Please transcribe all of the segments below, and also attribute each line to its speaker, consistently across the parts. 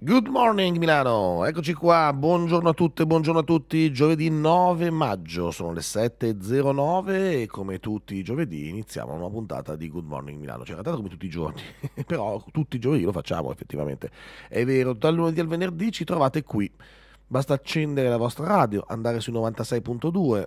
Speaker 1: Good morning Milano, eccoci qua, buongiorno a tutte, buongiorno a tutti, giovedì 9 maggio, sono le 7.09 e come tutti i giovedì iniziamo una puntata di Good morning Milano, cioè in realtà come tutti i giorni, però tutti i giovedì lo facciamo effettivamente, è vero, dal lunedì al venerdì ci trovate qui, basta accendere la vostra radio, andare su 96.2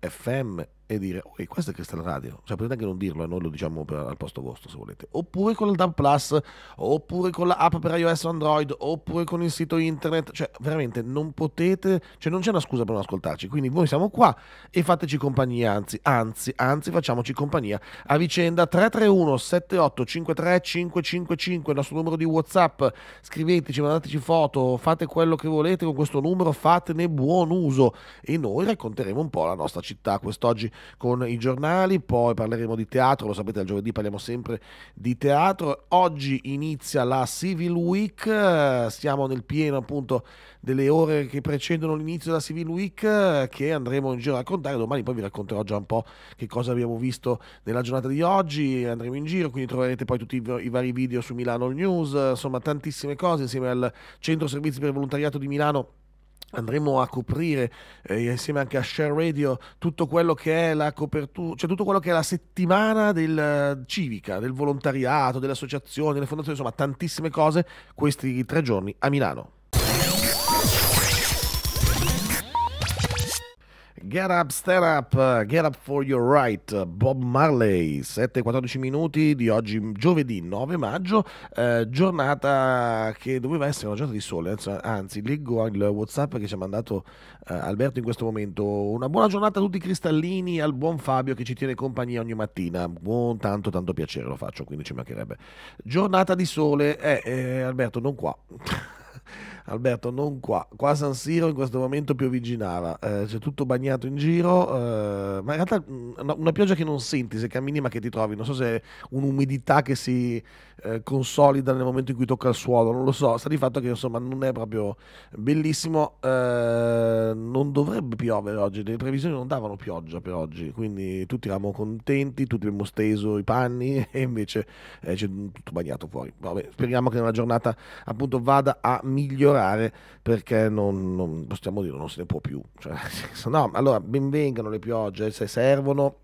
Speaker 1: FM e dire oh, questa è Crystal Radio cioè potete anche non dirlo e eh, noi lo diciamo per, al posto vostro se volete oppure con il DAB Plus oppure con l'app per iOS o Android oppure con il sito internet cioè veramente non potete cioè non c'è una scusa per non ascoltarci quindi voi siamo qua e fateci compagnia anzi anzi anzi facciamoci compagnia a vicenda 331 78 53 555 il nostro numero di Whatsapp scriveteci mandateci foto fate quello che volete con questo numero fatene buon uso e noi racconteremo un po' la nostra città quest'oggi con i giornali, poi parleremo di teatro, lo sapete al giovedì parliamo sempre di teatro, oggi inizia la Civil Week, eh, siamo nel pieno appunto delle ore che precedono l'inizio della Civil Week eh, che andremo in giro a raccontare, domani poi vi racconterò già un po' che cosa abbiamo visto nella giornata di oggi, andremo in giro, quindi troverete poi tutti i vari video su Milano News, insomma tantissime cose insieme al Centro Servizi per il Volontariato di Milano andremo a coprire eh, insieme anche a Share Radio tutto quello che è la copertura, cioè tutto quello che è la settimana del eh, civica, del volontariato, delle associazioni, delle fondazioni, insomma tantissime cose questi tre giorni a Milano. Get Up, Stand Up, uh, Get Up for Your Right, uh, Bob Marley, 7-14 minuti di oggi, giovedì 9 maggio, eh, giornata che doveva essere una giornata di sole, anzi leggo il Whatsapp che ci ha mandato eh, Alberto in questo momento, una buona giornata a tutti i cristallini, al buon Fabio che ci tiene compagnia ogni mattina, buon tanto tanto piacere lo faccio, quindi ci mancherebbe. Giornata di sole, eh, eh Alberto non qua. Alberto, non qua. Qua a San Siro in questo momento piovigginava, eh, c'è tutto bagnato in giro, eh, ma in realtà mm, no, una pioggia che non senti se cammini ma che ti trovi, non so se è un'umidità che si eh, consolida nel momento in cui tocca il suolo, non lo so, sta di fatto che insomma non è proprio bellissimo, eh, non dovrebbe piovere oggi, le previsioni non davano pioggia per oggi, quindi tutti eravamo contenti, tutti abbiamo steso i panni e invece eh, c'è tutto bagnato fuori. Vabbè, speriamo che nella giornata appunto vada a migliorare lavorare perché non, non, possiamo dire non se ne può più. Cioè, senso, no, allora benvengano le piogge se servono.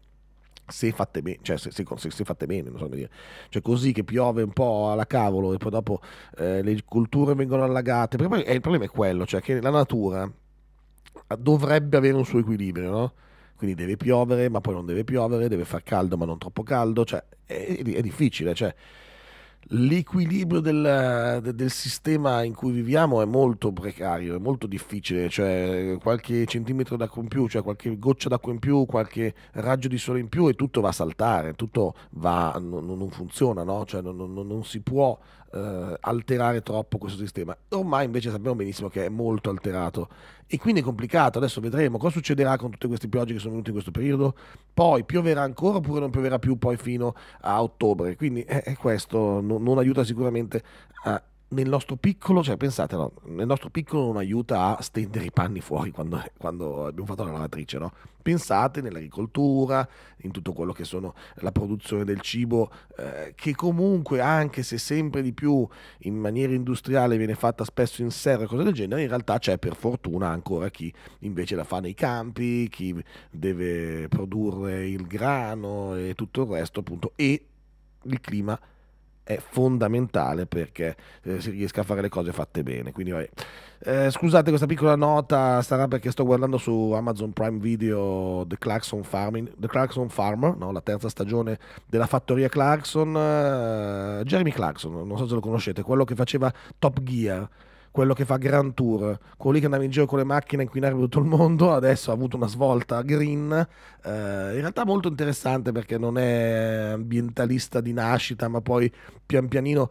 Speaker 1: Se fatte, bene, cioè se, se, se fatte bene, non so come dire. Cioè così che piove un po' alla cavolo e poi dopo eh, le culture vengono allagate. Perché poi, eh, il problema è quello, cioè che la natura dovrebbe avere un suo equilibrio, no? quindi deve piovere, ma poi non deve piovere, deve far caldo, ma non troppo caldo, cioè è, è difficile, cioè l'equilibrio della, del sistema in cui viviamo è molto precario, è molto difficile, cioè qualche centimetro d'acqua in più, cioè qualche goccia d'acqua in più, qualche raggio di sole in più e tutto va a saltare, tutto va, non, non funziona, no? cioè non, non, non si può eh, alterare troppo questo sistema. Ormai invece sappiamo benissimo che è molto alterato e quindi è complicato. Adesso vedremo cosa succederà con tutte queste piogge che sono venute in questo periodo. Poi pioverà ancora oppure non pioverà più poi fino a ottobre. Quindi eh, eh questo non, non aiuta sicuramente a nel nostro piccolo, cioè pensate, no? nel nostro piccolo non aiuta a stendere i panni fuori quando, quando abbiamo fatto la lavatrice, no? Pensate nell'agricoltura, in tutto quello che sono la produzione del cibo, eh, che comunque anche se sempre di più in maniera industriale viene fatta spesso in serra, e cose del genere, in realtà c'è per fortuna ancora chi invece la fa nei campi, chi deve produrre il grano e tutto il resto appunto e il clima è fondamentale perché eh, si riesca a fare le cose fatte bene. Quindi, eh, scusate questa piccola nota, sarà perché sto guardando su Amazon Prime Video The Clarkson, Farming, The Clarkson Farmer, no? la terza stagione della fattoria Clarkson. Eh, Jeremy Clarkson, non so se lo conoscete, quello che faceva Top Gear quello che fa Grand Tour, quello lì che andava in giro con le macchine a inquinare tutto il mondo, adesso ha avuto una svolta green, eh, in realtà molto interessante perché non è ambientalista di nascita, ma poi pian pianino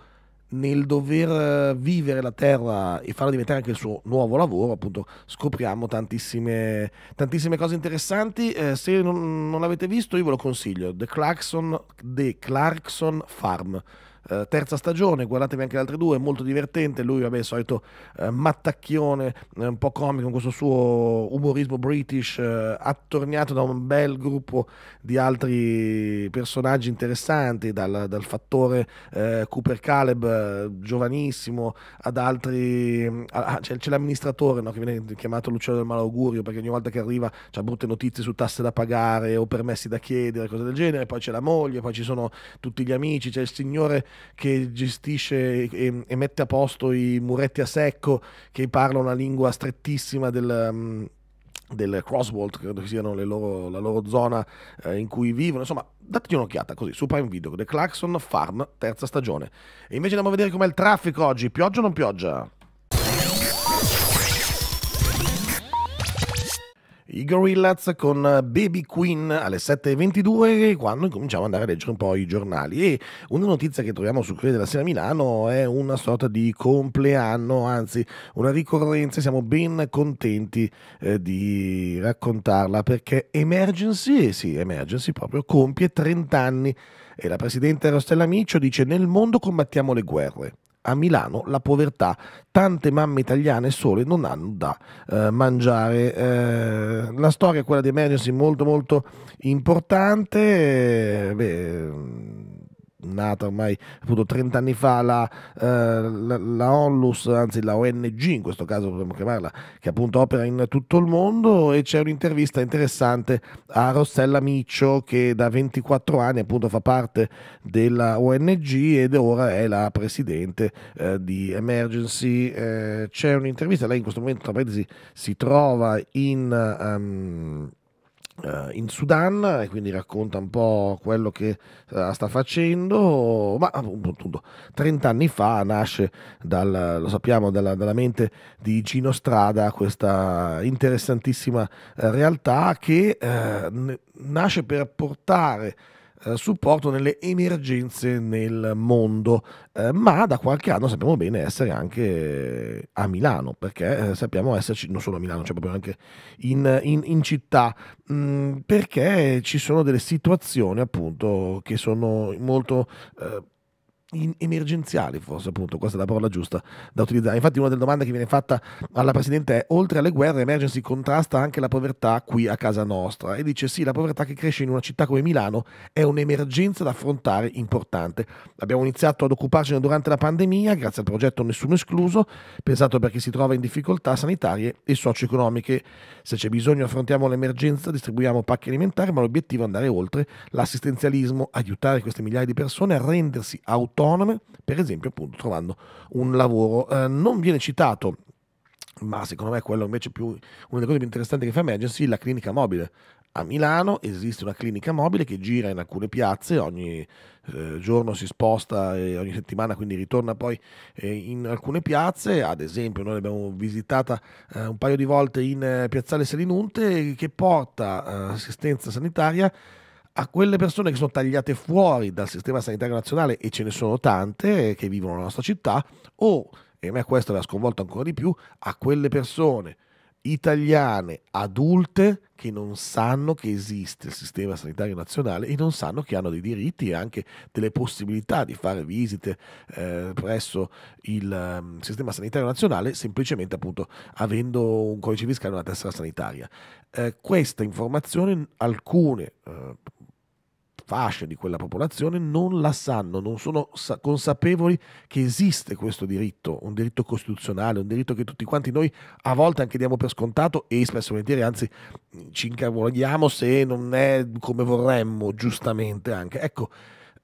Speaker 1: nel dover vivere la terra e farla diventare anche il suo nuovo lavoro, appunto, scopriamo tantissime, tantissime cose interessanti. Eh, se non, non l'avete visto, io ve lo consiglio: The Clarkson, The Clarkson Farm eh, terza stagione, guardatevi anche le altre due, molto divertente, lui vabbè, solito eh, mattacchione, eh, un po' comico con questo suo umorismo british, eh, attorniato da un bel gruppo di altri personaggi interessanti, dal, dal fattore eh, Cooper Caleb, giovanissimo, ad altri... Mm, a, c'è, c'è, l'amministratore no, che viene chiamato Luciano del Malaugurio perché ogni volta che arriva c'ha brutte notizie su tasse da pagare o permessi da chiedere, cose del genere, poi c'è la moglie, poi ci sono tutti gli amici, c'è il signore che gestisce e, e, mette a posto i muretti a secco, che parla una lingua strettissima del... Um, del Crosswald, credo che siano loro, la loro zona eh, in cui vivono. Insomma, dateci un'occhiata così su Prime Video, The Clarkson Farm, terza stagione. E invece andiamo a vedere com'è il traffico oggi, pioggia o non pioggia? i Gorillaz con eh, Baby Queen alle 7.22 quando cominciamo ad andare a leggere un po' i giornali e una notizia che troviamo sul Corriere della Sera Milano è una sorta di compleanno, anzi una ricorrenza, siamo ben contenti eh, di raccontarla perché Emergency, eh sì Emergency proprio compie 30 anni e la presidente Rostella Miccio dice nel mondo combattiamo le guerre a Milano la povertà. Tante mamme italiane sole non hanno da eh, mangiare. Eh, la storia, quella di Emergency, molto molto importante. Eh, beh, nata ormai appunto 30 anni fa, la, eh, la, la ONLUS, anzi la ONG in questo caso potremmo chiamarla, che appunto opera in tutto il mondo e c'è un'intervista interessante a Rossella Miccio che da 24 anni appunto fa parte della ONG ed ora è la presidente eh, di Emergency. Eh, c'è un'intervista, lei in questo momento tra parentesi si trova in... Um, eh, in Sudan e quindi racconta un po' quello che eh, sta facendo, ma appunto 30 anni fa nasce, dal, lo sappiamo, dalla, dalla, mente di Gino Strada questa interessantissima eh, realtà che eh, nasce per portare eh, supporto nelle emergenze nel mondo, eh, ma da qualche anno sappiamo bene essere anche a Milano, perché eh, sappiamo esserci non solo a Milano, cioè proprio anche in, in, in città, mh, mm, perché ci sono delle situazioni appunto che sono molto eh, emergenziali, forse appunto, questa è la parola giusta da utilizzare. Infatti una delle domande che viene fatta alla Presidente è, oltre alle guerre, Emergency contrasta anche la povertà qui a casa nostra e dice sì, la povertà che cresce in una città come Milano è un'emergenza da affrontare importante. Abbiamo iniziato ad occuparcene durante la pandemia, grazie al progetto Nessuno Escluso, pensato per chi si trova in difficoltà sanitarie e socio-economiche. Se c'è bisogno affrontiamo l'emergenza, distribuiamo pacchi alimentari, ma l'obiettivo è andare oltre l'assistenzialismo, aiutare queste migliaia di persone a rendersi autonomi autonome, per esempio appunto trovando un lavoro. Eh, non viene citato ma secondo me è quello invece più una delle cose più interessanti che fa Emergency la clinica mobile. A Milano esiste una clinica mobile che gira in alcune piazze, ogni eh, giorno si sposta e ogni settimana quindi ritorna poi eh, in alcune piazze, ad esempio noi l'abbiamo visitata eh, un paio di volte in eh, Piazzale Salinunte che porta eh, assistenza sanitaria a quelle persone che sono tagliate fuori dal sistema sanitario nazionale, e ce ne sono tante che vivono nella nostra città, o, e a me questo l'ha sconvolto ancora di più, a quelle persone italiane adulte che non sanno che esiste il sistema sanitario nazionale e non sanno che hanno dei diritti e anche delle possibilità di fare visite eh, presso il um, sistema sanitario nazionale semplicemente appunto avendo un codice fiscale e una tessera sanitaria. Eh, questa informazione alcune eh, fascia di quella popolazione non la sanno, non sono consapevoli che esiste questo diritto, un diritto costituzionale, un diritto che tutti quanti noi a volte anche diamo per scontato e spesso e volentieri anzi ci incavoliamo se non è come vorremmo, giustamente anche. Ecco,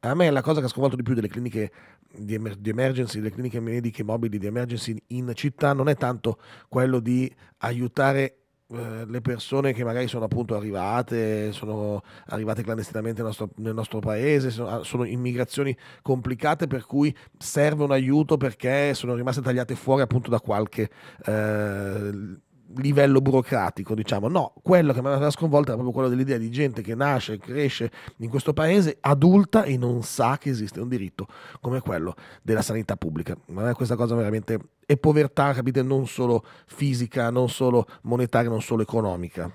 Speaker 1: a me la cosa che ha sconvolto di più delle cliniche di, emer- di emergency, delle cliniche mediche mobili di emergency in città non è tanto quello di aiutare eh, le persone che magari sono appunto arrivate, sono arrivate clandestinamente nel nostro, nel nostro paese, sono, ah, sono, immigrazioni complicate per cui serve un aiuto perché sono rimaste tagliate fuori appunto da qualche... Eh, livello burocratico, diciamo. No, quello che mi aveva sconvolto era proprio quello dell'idea di gente che nasce, e cresce in questo paese adulta e non sa che esiste un diritto come quello della sanità pubblica. Ma questa cosa veramente è povertà, capite, non solo fisica, non solo monetaria, non solo economica.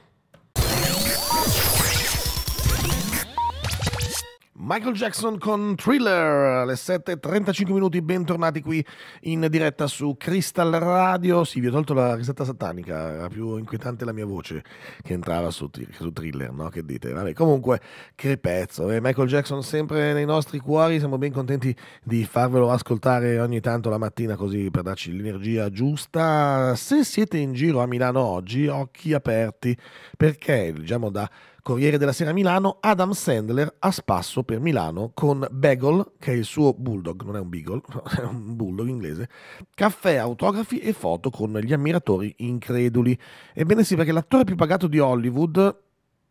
Speaker 1: Michael Jackson con Thriller alle 7.35 minuti, bentornati qui in diretta su Crystal Radio. Sì, vi ho tolto la risetta satanica, era più inquietante la mia voce che entrava su, su Thriller, no? Che dite? Vabbè, comunque, che pezzo. Eh, Michael Jackson sempre nei nostri cuori, siamo ben contenti di farvelo ascoltare ogni tanto la mattina così per darci l'energia giusta. Se siete in giro a Milano oggi, occhi aperti, perché diciamo da Corriere della Sera Milano, Adam Sandler a spasso per Milano con Bagel, che è il suo bulldog, non è un beagle, è un bulldog inglese, caffè, autografi e foto con gli ammiratori increduli. Ebbene sì, perché l'attore più pagato di Hollywood,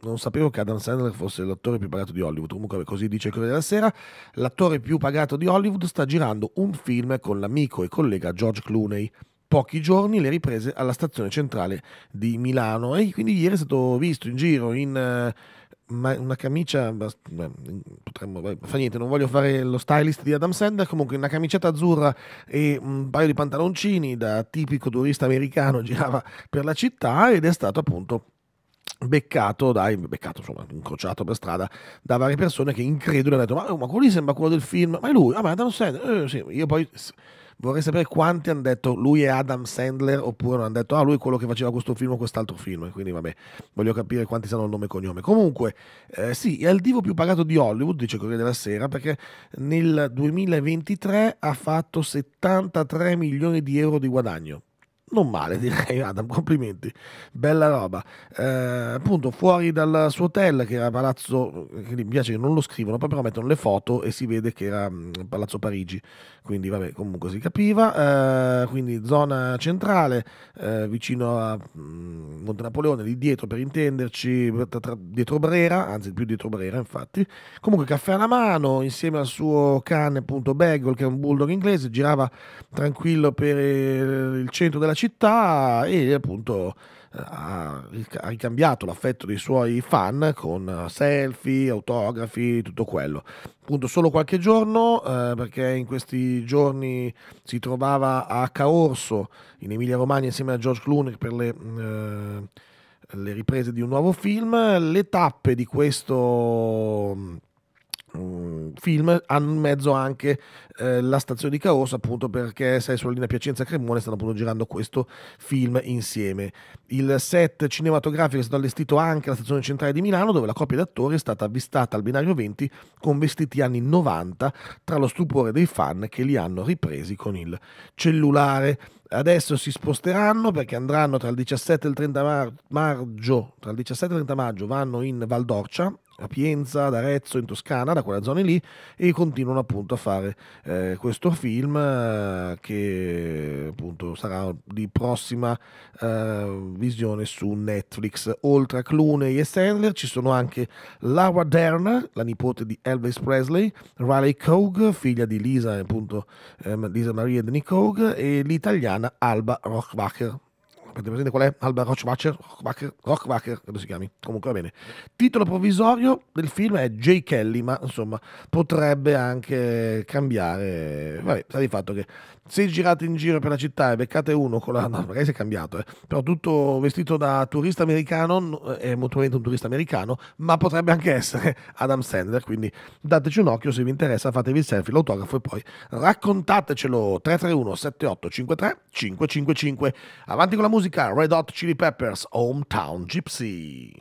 Speaker 1: non sapevo che Adam Sandler fosse l'attore più pagato di Hollywood, comunque così dice il Corriere della Sera, l'attore più pagato di Hollywood sta girando un film con l'amico e collega George Clooney pochi giorni le riprese alla stazione centrale di Milano e quindi ieri è stato visto in giro in eh, una camicia potremmo, fa niente non voglio fare lo stylist di Adam Sandler comunque una camicetta azzurra e un paio di pantaloncini da tipico turista americano girava per la città ed è stato appunto beccato dai beccato insomma incrociato per strada da varie persone che incredulo hanno detto ma, ma quello lì sembra quello del film ma è lui ah ma Adam Sandler eh, sì. io poi vorrei sapere quanti hanno detto lui è Adam Sandler oppure hanno detto ah lui è quello che faceva questo film o quest'altro film, quindi vabbè, voglio capire quanti sanno il nome e cognome. Comunque, eh, sì, è il divo più pagato di Hollywood, dice Corriere della Sera, perché nel 2023 ha fatto 73 milioni di euro di guadagno non male direi Adam, complimenti, bella roba. Eh, appunto fuori dal suo hotel che era Palazzo, che mi piace che non lo scrivono, però mettono le foto e si vede che era mm, Palazzo Parigi, quindi vabbè comunque si capiva, eh, quindi zona centrale eh, vicino a mm, Monte Napoleone, lì dietro per intenderci, dietro Brera, anzi più dietro Brera infatti, comunque caffè alla mano insieme al suo cane appunto Bagel che è un bulldog inglese, girava tranquillo per il centro della città città e appunto eh, ha ricambiato l'affetto dei suoi fan con eh, selfie, autografi, tutto quello. Appunto solo qualche giorno, eh, perché in questi giorni si trovava a Caorso, in Emilia Romagna, insieme a George Clooney per le, mm, eh, le riprese di un nuovo film. Le tappe di questo mm, Mm, film hanno in mezzo anche eh, la stazione di Caossa appunto perché sei sulla linea Piacenza Cremone stanno appunto girando questo film insieme il set cinematografico è stato allestito anche alla stazione centrale di Milano dove la coppia d'attori è stata avvistata al binario 20 con vestiti anni 90 tra lo stupore dei fan che li hanno ripresi con il cellulare adesso si sposteranno perché andranno tra il 17 e il 30 maggio, tra il 17 e il 30 maggio vanno in Valdorcia a Pienza, ad Arezzo, in Toscana, da quella zona lì, e continuano appunto a fare eh, questo film eh, che appunto sarà di prossima eh, visione su Netflix. Oltre a Clooney e Sandler ci sono anche Laura Dern, la nipote di Elvis Presley, Riley Cogue, figlia di Lisa, appunto, ehm, Lisa Maria Denny Cogue, e l'italiana Alba Rochbacher avete presente qual è? Albert Rochbacher, Rochbacher, Rochbacher, come si chiami? Comunque va bene. Titolo provvisorio del film è J. Kelly, ma insomma potrebbe anche cambiare. Vabbè, sta di fatto che se girate in giro per la città e beccate uno con la... No, magari si è cambiato, eh. però tutto vestito da turista americano, è molto probabilmente un turista americano, ma potrebbe anche essere Adam Sandler, quindi dateci un occhio se vi interessa, fatevi il selfie, l'autografo e poi raccontatecelo 331 78 53 555. Avanti con la musica musica Red Hot Chili Peppers Hometown Gypsy.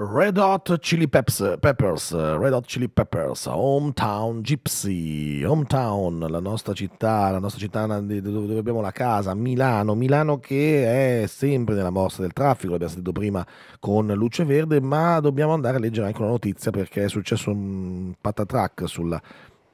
Speaker 1: Red Hot Chili Peps, Peppers, Red Hot Chili Peppers, Hometown Gypsy, Hometown, la nostra città, la nostra città dove abbiamo la casa, Milano, Milano che è sempre nella morsa del traffico, l'abbiamo sentito prima con Luce Verde, ma dobbiamo andare a leggere anche una notizia perché è successo un patatrack sulla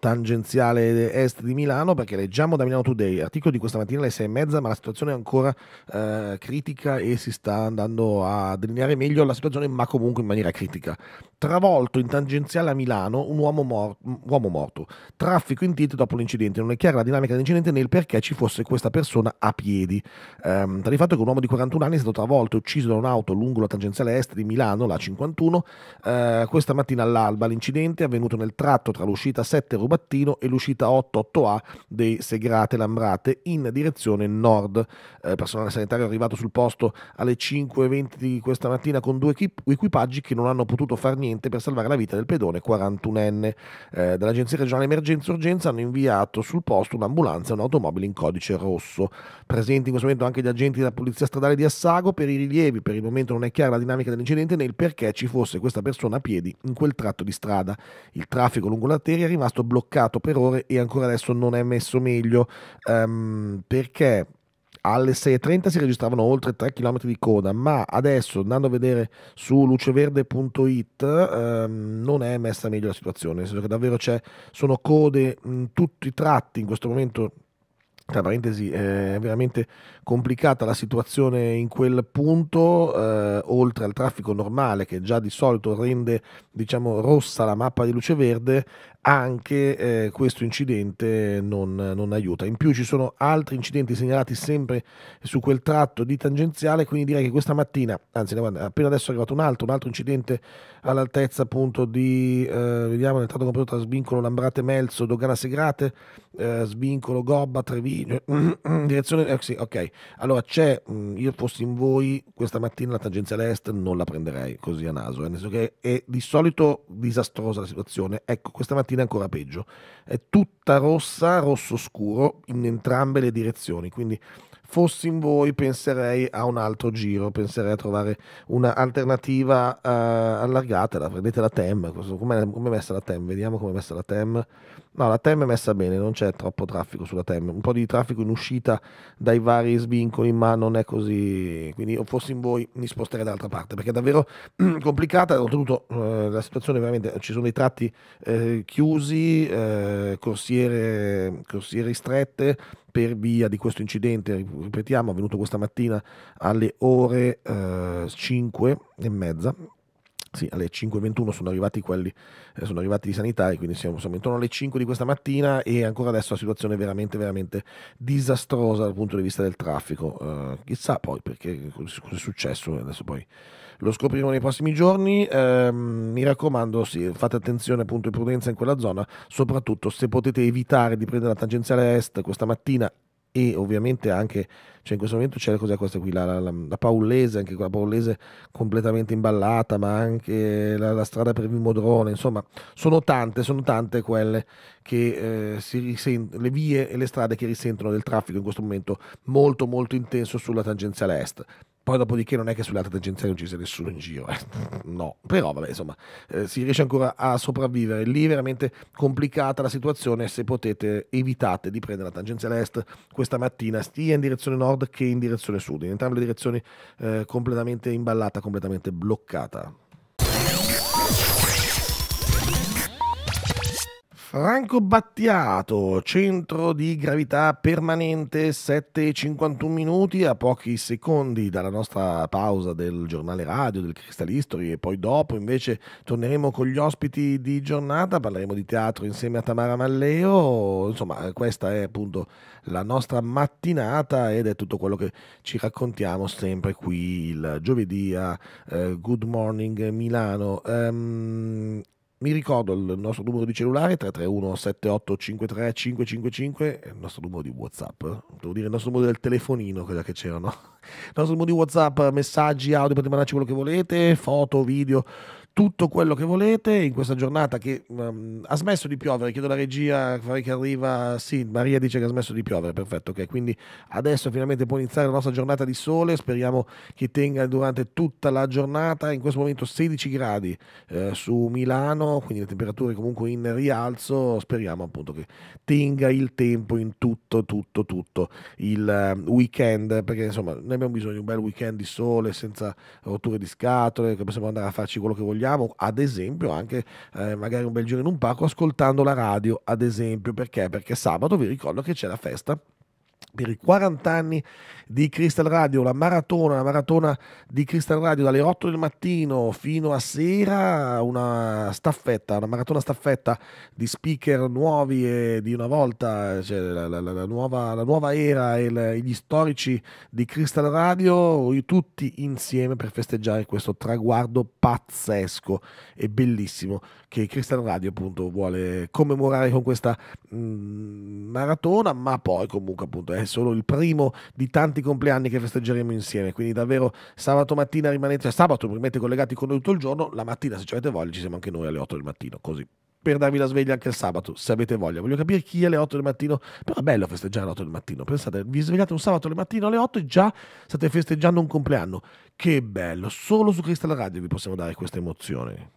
Speaker 1: tangenziale est di Milano perché leggiamo da Milano Today, articolo di questa mattina alle sei e mezza, ma la situazione è ancora eh, critica e si sta andando a delineare meglio la situazione, ma comunque in maniera critica. Travolto in tangenziale a Milano un uomo, mor- uomo morto, traffico in tilt dopo l'incidente, non è chiara la dinamica dell'incidente né il perché ci fosse questa persona a piedi. Ehm, tra il fatto che un uomo di 41 anni è stato travolto e ucciso da un'auto lungo la tangenziale est di Milano, la 51, eh, questa mattina all'alba l'incidente è avvenuto nel tratto tra l'uscita 7 e Ruba Mattino e l'uscita 88A dei Segrate Lambrate in direzione nord. Eh, personale sanitario è arrivato sul posto alle 5.20 di questa mattina con due equipaggi che non hanno potuto fare niente per salvare la vita del pedone 41enne. Eh, dall'Agenzia regionale Emergenza Urgenza hanno inviato sul posto un'ambulanza e un'automobile in codice rosso. Presenti in questo momento anche gli agenti della Polizia Stradale di Assago per i rilievi. Per il momento non è chiara la dinamica dell'incidente né il perché ci fosse questa persona a piedi in quel tratto di strada. Il traffico lungo l'arteria è rimasto bloccato bloccato per ore e ancora adesso non è messo meglio um, perché alle 6.30 si registravano oltre 3 km di coda, ma adesso andando a vedere su luceverde.it ehm, non è messa meglio la situazione, nel senso che davvero c'è, sono code in tutti i tratti in questo momento. Tra parentesi, è veramente complicata la situazione in quel punto, eh, oltre al traffico normale che già di solito rende diciamo, rossa la mappa di luce verde, anche eh, questo incidente non, non, aiuta. In più ci sono altri incidenti segnalati sempre su quel tratto di tangenziale, quindi direi che questa mattina, anzi appena adesso è arrivato un altro, un altro incidente all'altezza appunto di, eh, vediamo nel tratto compiuto tra svincolo Lambrate Melzo, Dogana Segrate, eh, svincolo Gobba, Treviglio, direzione, eh, sì, ok, allora c'è, io fossi in voi questa mattina la tangenziale est non la prenderei così a naso, eh, nel senso che è di solito disastrosa la situazione, ecco questa mattina mattina ancora peggio. È tutta rossa, rosso scuro in entrambe le direzioni, quindi fossi in voi penserei a un altro giro, penserei a trovare un'alternativa eh, allargata, la, prendete la TEM, come è messa la TEM? Vediamo come è messa la TEM. No, la TEM è messa bene, non c'è troppo traffico sulla TEM, un po' di traffico in uscita dai vari svincoli, ma non è così, quindi o fossi in voi mi sposterei dall'altra parte, perché è davvero complicata, oltretutto eh, la situazione veramente, ci sono dei tratti eh, chiusi, eh, corsiere, corsiere strette per via di questo incidente ripetiamo, è venuto questa mattina alle ore eh, 5 e mezza. Sì, alle 5.21 sono arrivati quelli, eh, sono arrivati i sanitari, quindi siamo, siamo, intorno alle 5 di questa mattina e ancora adesso la situazione è veramente, veramente disastrosa dal punto di vista del traffico. Uh, chissà poi perché cosa è successo, eh, adesso poi lo scopriremo nei prossimi giorni. Eh, mi raccomando, sì, fate attenzione appunto e prudenza in quella zona, soprattutto se potete evitare di prendere la tangenziale est questa mattina e ovviamente anche cioè in questo momento c'è la cosa questa qui la, la, la Paollese anche la Paollese completamente imballata ma anche la, la strada per Vimodrone insomma sono tante sono tante quelle che eh, si risent- le vie e le strade che risentono del traffico in questo momento molto molto intenso sulla tangenziale est poi dopodiché non è che sulle altre tangenziali non ci sia nessuno in giro, eh. no, però vabbè insomma eh, si riesce ancora a sopravvivere, lì è veramente complicata la situazione, se potete evitate di prendere la tangenziale est questa mattina, sia in direzione nord che in direzione sud, in entrambe le direzioni eh, completamente imballata, completamente bloccata. Franco Battiato, centro di gravità permanente, 7,51 minuti, a pochi secondi dalla nostra pausa del giornale radio, del Crystal History e poi dopo invece torneremo con gli ospiti di giornata, parleremo di teatro insieme a Tamara Malleo, insomma questa è appunto la nostra mattinata ed è tutto quello che ci raccontiamo sempre qui il giovedì a eh, Good Morning Milano. Um, mi ricordo il nostro numero di cellulare 331 78 53 555, il nostro numero di WhatsApp. Devo dire il nostro numero del telefonino, quella che c'erano. Il nostro numero di WhatsApp, messaggi, audio, potete mandarci quello che volete, foto, video tutto quello che volete in questa giornata che um, ha smesso di piovere. Chiedo alla regia, farei che arriva. Sì, Maria dice che ha smesso di piovere, perfetto. Ok, quindi adesso finalmente può iniziare la nostra giornata di sole. Speriamo che tenga durante tutta la giornata. In questo momento 16 gradi eh, su Milano, quindi le temperature comunque in rialzo. Speriamo appunto che tenga il tempo in tutto, tutto, tutto il ehm, weekend. Perché insomma, noi abbiamo bisogno di un bel weekend di sole senza rotture di scatole, che possiamo andare a farci quello che vogliamo vogliamo, ad esempio anche eh, magari un bel giro in un parco ascoltando la radio, ad esempio, perché? Perché sabato vi ricordo che c'è la festa per i 40 anni di Crystal Radio, la maratona, la maratona di Crystal Radio dalle 8 del mattino fino a sera, una staffetta, una maratona staffetta di speaker nuovi e di una volta, cioè la, la, la, nuova, la, nuova, era e le, gli storici di Crystal Radio, tutti insieme per festeggiare questo traguardo pazzesco e bellissimo che Crystal Radio appunto vuole commemorare con questa mh, mm, maratona, ma poi comunque appunto appunto è solo il primo di tanti compleanni che festeggeremo insieme, quindi davvero sabato mattina rimanete, sabato rimanete collegati con noi tutto il giorno, la mattina se avete voglia ci siamo anche noi alle 8 del mattino, così per darvi la sveglia anche il sabato, se avete voglia. Voglio capire chi alle 8 del mattino, però è bello festeggiare alle 8 del mattino. Pensate, vi svegliate un sabato alle mattino alle 8 e già state festeggiando un compleanno. Che bello, solo su Crystal Radio vi possiamo dare questa emozione.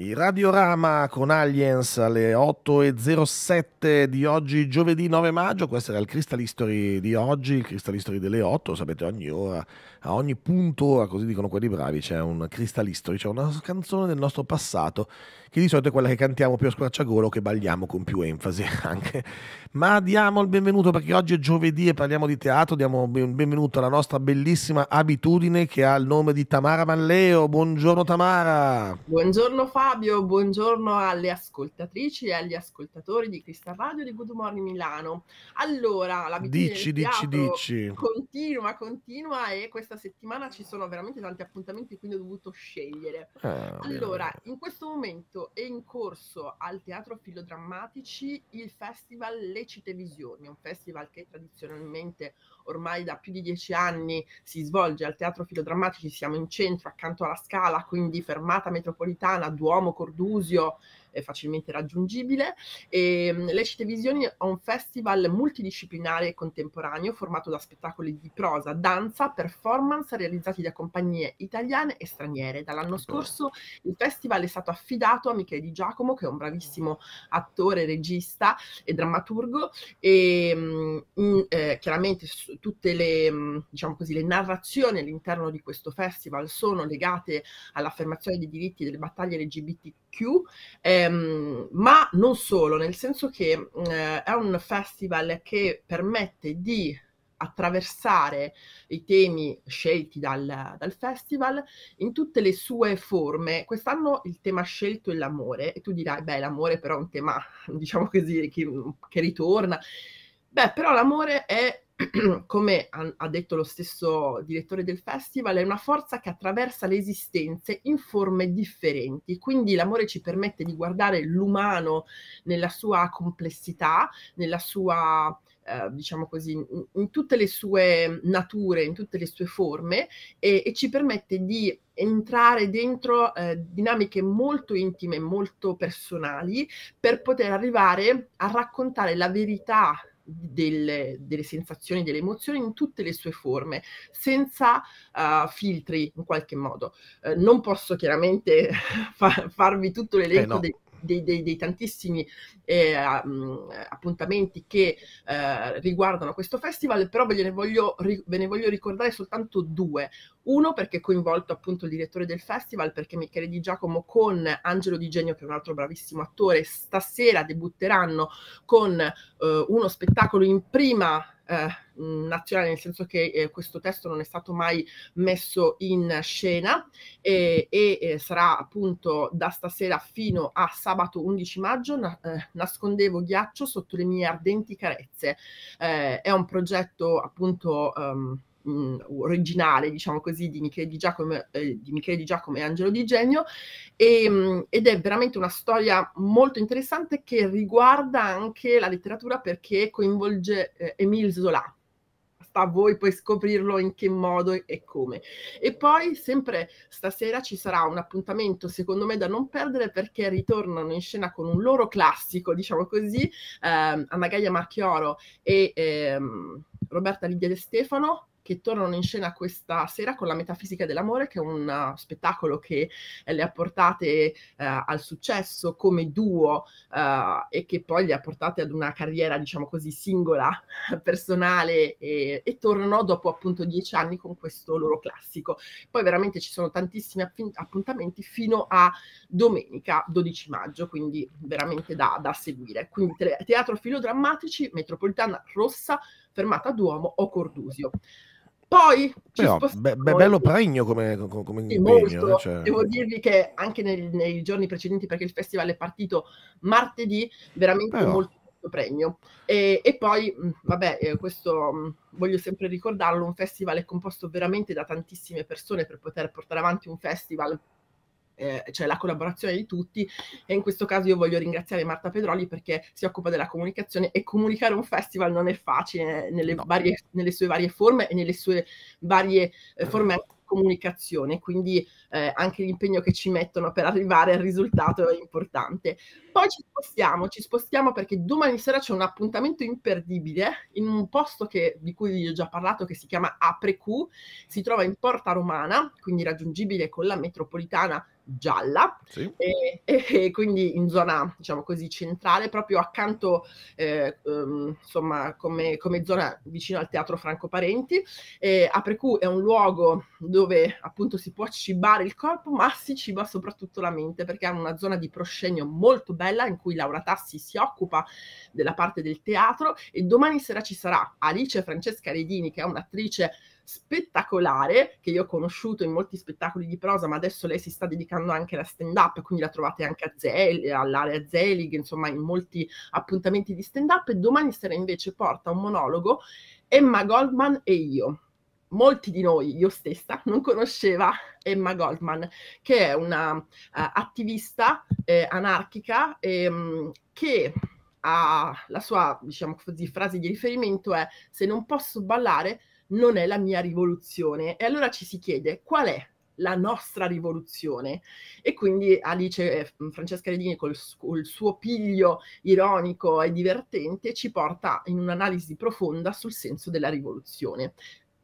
Speaker 1: Il Radiorama con Aliens alle 8.07 di oggi, giovedì 9 maggio. Questo era il Crystal History di oggi, il Crystal History delle 8. Sapete, ogni ora, a ogni punto ora, così dicono quelli bravi, c'è un Crystal History, c'è una canzone del nostro passato che di solito è quella che cantiamo più a squarciagolo, che balliamo con più enfasi anche. Ma diamo il benvenuto perché oggi è giovedì e parliamo di teatro, diamo il benvenuto alla nostra bellissima abitudine che ha il nome di Tamara Manleo. Buongiorno Tamara.
Speaker 2: Buongiorno Fabio, buongiorno alle ascoltatrici e agli ascoltatori di Cristal Radio di Good Morning Milano. Allora, l'abitudine dici, dici, dici. continua, continua e questa settimana ci sono veramente tanti appuntamenti, quindi ho dovuto scegliere. Ah, allora, in questo momento aperto e in corso al Teatro Filodrammatici il festival Lecite Visioni, un festival che tradizionalmente ormai da più di dieci anni si svolge al Teatro Filodrammatici, siamo in centro accanto alla Scala, quindi fermata metropolitana, Duomo, Cordusio facilmente raggiungibile. E ehm, Lecce Visioni è un festival multidisciplinare e contemporaneo formato da spettacoli di prosa, danza, performance realizzati da compagnie italiane e straniere. Dall'anno scorso il festival è stato affidato a Michele Di Giacomo, che è un bravissimo attore, regista e drammaturgo, e ehm, in, eh, chiaramente tutte le, mm, diciamo così, le narrazioni all'interno di questo festival sono legate all'affermazione dei diritti delle battaglie LGBTQ. Eh, Ehm, ma non solo, nel senso che mm, eh, è un festival che permette di attraversare i temi scelti dal, dal, festival in tutte le sue forme. Quest'anno il tema scelto è l'amore e tu dirai, beh, l'amore però è un tema, diciamo così, che, che ritorna. Beh, però l'amore è come ha detto lo stesso direttore del festival, è una forza che attraversa le esistenze in forme differenti. Quindi l'amore ci permette di guardare l'umano nella sua complessità, nella sua, eh, diciamo così, in, in, tutte le sue nature, in tutte le sue forme, e, e ci permette di entrare dentro eh, dinamiche molto intime, molto personali, per poter arrivare a raccontare la verità delle, delle, sensazioni, delle emozioni in tutte le sue forme, senza uh, filtri in qualche modo. Uh, non posso chiaramente fa- farvi tutto l'elenco eh no. dei dei, dei, dei, tantissimi eh, mm, appuntamenti che eh, riguardano questo festival, però ve ne, voglio, ve ne, voglio, ricordare soltanto due. Uno perché è coinvolto appunto il direttore del festival, perché Michele Di Giacomo con Angelo Di Genio, che è un altro bravissimo attore, stasera debutteranno con eh, uno spettacolo in prima eh, mm, nazionale, nel senso che eh, questo testo non è stato mai messo in scena e, e eh, sarà appunto da stasera fino a sabato 11 maggio. Na- nascondevo ghiaccio sotto le mie ardenti carezze. è un progetto appunto... Um, mh, mm, originale, diciamo così, di Michele di, Giacomo, eh, di Michele di Giacomo, e Angelo Di Genio, e, mh, mm, ed è veramente una storia molto interessante che riguarda anche la letteratura perché coinvolge eh, Émile Zola. Sta a voi poi scoprirlo in che modo e come. E poi sempre stasera ci sarà un appuntamento, secondo me, da non perdere perché ritornano in scena con un loro classico, diciamo così, ehm, Anna Gaia Marchioro e... Ehm, Roberta Lidia De Stefano, che tornano in scena questa sera con la Metafisica dell'amore, che è un uh, spettacolo che eh, le ha portate eh, al successo come duo eh, e che poi le ha portate ad una carriera, diciamo così, singola, personale e, e tornano dopo appunto dieci anni con questo loro classico. Poi veramente ci sono tantissimi appuntamenti fino a domenica 12 maggio, quindi veramente da, da seguire. Quindi te- teatro filodrammatici, metropolitana rossa, fermata Duomo o Cordusio. Poi Però, be- be- bello
Speaker 1: pregno come, come sì, impegno. Molto. Eh, cioè... Devo
Speaker 2: dirvi che anche nei, nei, giorni precedenti, perché il festival è partito martedì, veramente Però. molto pregno. E, e, poi, mm, vabbè, eh, questo mm, voglio sempre ricordarlo, un festival è composto veramente da tantissime persone per poter portare avanti un festival eh, c'è cioè la collaborazione di tutti e in questo caso io voglio ringraziare Marta Pedroli perché si occupa della comunicazione e comunicare un festival non è facile eh, nelle, no. varie, nelle sue varie forme e nelle sue varie eh, eh. forme di comunicazione, quindi eh, anche l'impegno che ci mettono per arrivare al risultato è importante poi ci spostiamo, ci spostiamo perché domani sera c'è un appuntamento imperdibile in un posto che, di cui vi ho già parlato che si chiama Aprecu, si trova in Porta Romana, quindi raggiungibile con la metropolitana gialla sì. e, e, quindi in zona diciamo così centrale proprio accanto eh, um, insomma come, come, zona vicino al teatro Franco Parenti e Aprecu è un luogo dove appunto si può cibare il corpo ma si ciba soprattutto la mente perché è una zona di proscenio molto bella Carmella in cui Laura Tassi si occupa della parte del teatro e domani sera ci sarà Alice Francesca Redini che è un'attrice spettacolare che io ho conosciuto in molti spettacoli di prosa, ma adesso lei si sta dedicando anche alla stand up, quindi la trovate anche a Zel, all'area Zelig, insomma, in molti appuntamenti di stand up e domani sera invece porta un monologo Emma Goldman e io molti di noi, io stessa, non conosceva Emma Goldman, che è una uh, attivista eh, anarchica ehm, che ha la sua, diciamo così, frase di riferimento è se non posso ballare non è la mia rivoluzione. E allora ci si chiede qual è la nostra rivoluzione. E quindi Alice eh, Francesca Redini col, col, suo piglio ironico e divertente ci porta in un'analisi profonda sul senso della rivoluzione